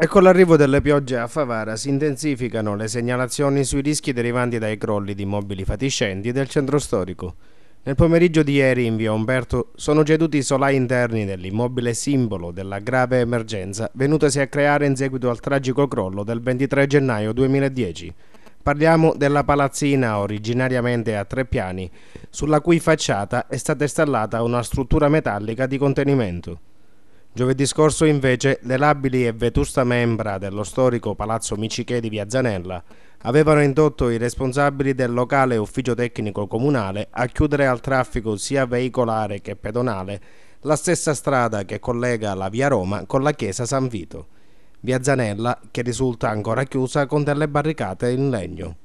E con l'arrivo delle piogge a Favara si intensificano le segnalazioni sui rischi derivanti dai crolli di mobili fatiscenti del centro storico. Nel pomeriggio di ieri in via Umberto sono ceduti i solai interni dell'immobile simbolo della grave emergenza venutasi a creare in seguito al tragico crollo del 23 gennaio 2010. Parliamo della palazzina originariamente a tre piani, sulla cui facciata è stata installata una struttura metallica di contenimento. Giovedì scorso invece le labili e vetusta membra dello storico Palazzo Miciche di Via Zanella avevano indotto i responsabili del locale ufficio tecnico comunale a chiudere al traffico sia veicolare che pedonale la stessa strada che collega la via Roma con la chiesa San Vito. Via Zanella che risulta ancora chiusa con delle barricate in legno.